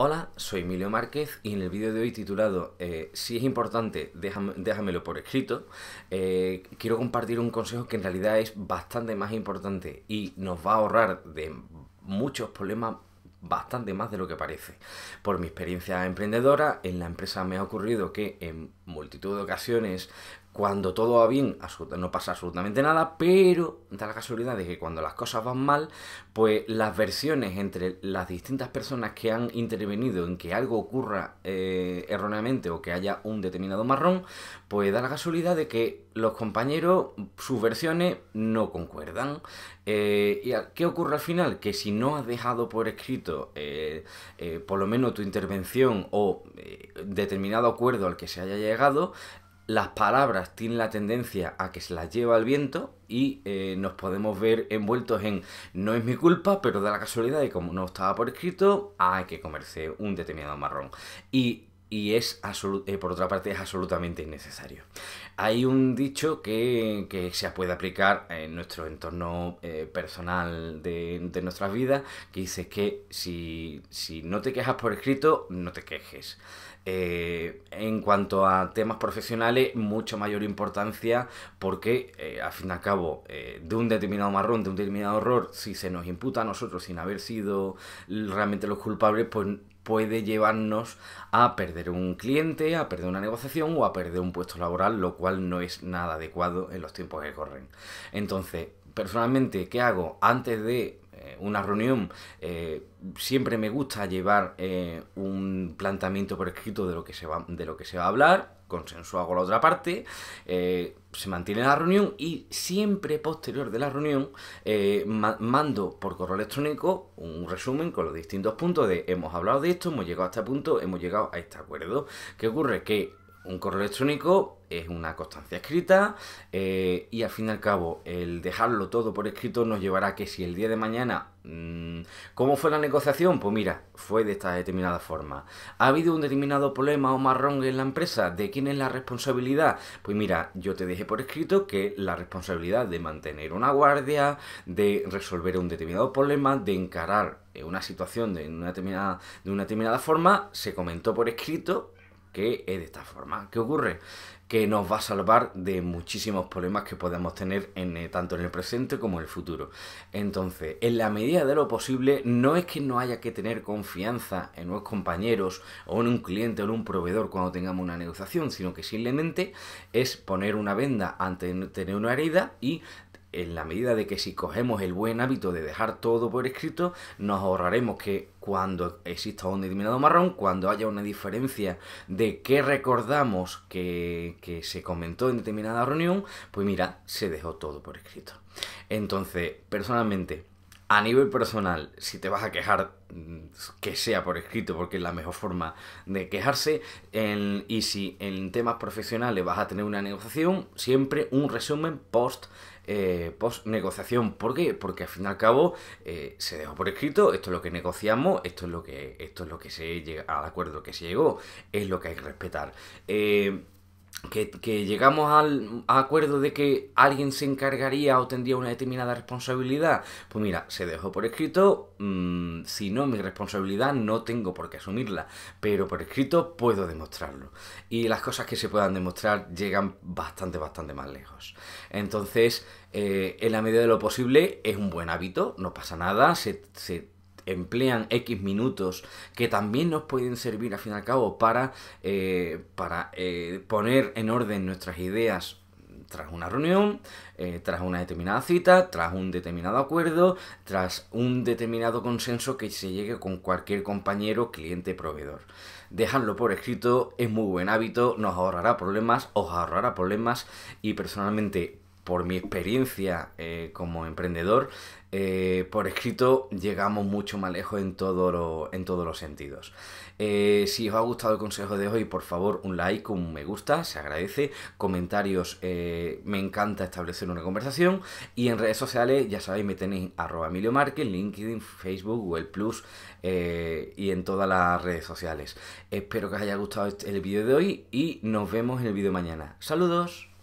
Hola, soy Emilio Márquez y en el vídeo de hoy titulado eh, Si es importante, déjamelo por escrito, eh, quiero compartir un consejo que en realidad es bastante más importante y nos va a ahorrar de muchos problemas bastante más de lo que parece. Por mi experiencia emprendedora, en la empresa me ha ocurrido que en multitud de ocasiones cuando todo va bien, no pasa absolutamente nada, pero da la casualidad de que cuando las cosas van mal, pues las versiones entre las distintas personas que han intervenido en que algo ocurra eh, erróneamente o que haya un determinado marrón, pues da la casualidad de que los compañeros, sus versiones no concuerdan. Eh, ¿Y qué ocurre al final? Que si no has dejado por escrito eh, por lo menos tu intervención o determinado acuerdo al que se haya llegado, las palabras tienen la tendencia a que se las lleva el viento y eh, nos podemos ver envueltos en no es mi culpa, pero de la casualidad de como no estaba por escrito, hay que comerse un determinado marrón. Y y es eh, por otra parte es absolutamente innecesario. Hay un dicho que, se puede aplicar en nuestro entorno eh, personal de, de, nuestras vidas, que dice que si, no te quejas por escrito, no te quejes. Eh, en cuanto a temas profesionales, mucha mayor importancia porque, al fin y al cabo, de un determinado marrón, de un determinado error, si se nos imputa a nosotros sin haber sido realmente los culpables, pues puede llevarnos a perder un cliente, a perder una negociación o a perder un puesto laboral, lo cual no es nada adecuado en los tiempos que corren. Entonces, personalmente, ¿qué hago? Antes de una reunión, eh, siempre me gusta llevar eh, un planteamiento por escrito de lo, que se va, de lo que se va a hablar, consenso hago la otra parte, eh, se mantiene la reunión y siempre posterior de la reunión mando por correo electrónico un resumen con los distintos puntos de hemos hablado de esto, hemos llegado a este punto, hemos llegado a este acuerdo. ¿Qué ocurre? Que un correo electrónico es una constancia escrita eh, y al fin y al cabo el dejarlo todo por escrito nos llevará a que si el día de mañana, mm, ¿cómo fue la negociación? Pues mira, fue de esta determinada forma. ¿Ha habido un determinado problema o marrón en la empresa? ¿De quién es la responsabilidad? Pues mira, yo te dejé por escrito que la responsabilidad de mantener una guardia, de resolver un determinado problema, de encarar eh, una situación de una determinada, de una determinada forma, se comentó por escrito que es de esta forma. ¿Qué ocurre? Que nos va a salvar de muchísimos problemas que podemos tener en, eh, tanto en el presente como en el futuro. Entonces, en la medida de lo posible, no es que no haya que tener confianza en los compañeros o en un cliente o en un proveedor cuando tengamos una negociación, sino que simplemente es poner una venda ante tener una herida y en la medida de que si cogemos el buen hábito de dejar todo por escrito, nos ahorraremos que cuando exista un determinado marrón, cuando haya una diferencia de qué recordamos que, que se comentó en determinada reunión, pues mira, se dejó todo por escrito. Entonces, personalmente, a nivel personal, si te vas a quejar, mm, que sea por escrito, porque es la mejor forma de quejarse. y si en temas profesionales vas a tener una negociación, siempre un resumen post eh, post negociación. ¿Por qué? Porque al fin y al cabo eh, se dejó por escrito, esto es lo que negociamos, esto es lo que, esto es lo que se llega al acuerdo que se llegó, es lo que hay que respetar. Eh, que, llegamos al acuerdo de que alguien se encargaría o tendría una determinada responsabilidad, pues mira, se dejó por escrito, mm, si no, mi responsabilidad no tengo por qué asumirla, pero por escrito puedo demostrarlo. Y las cosas que se puedan demostrar llegan bastante, bastante más lejos. Entonces, eh, en la medida de lo posible, es un buen hábito, no pasa nada, se, se emplean X minutos que también nos pueden servir al fin y al cabo para, eh, para eh, poner en orden nuestras ideas tras una reunión, eh, tras una determinada cita, tras un determinado acuerdo, tras un determinado consenso que se llegue con cualquier compañero, cliente, proveedor. Dejarlo por escrito es muy buen hábito, nos ahorrará problemas, os ahorrará problemas y personalmente por mi experiencia eh, como emprendedor, eh, por escrito llegamos mucho más lejos en, todo en todos los sentidos. Eh, si os ha gustado el consejo de hoy, por favor, un like, un me gusta, se agradece. Comentarios, me encanta establecer una conversación. Y en redes sociales, ya sabéis, me tenéis arroba Emilio LinkedIn, Facebook, Google Plus y en todas las redes sociales. Espero que os haya gustado este, el vídeo de hoy y nos vemos en el vídeo mañana. Saludos.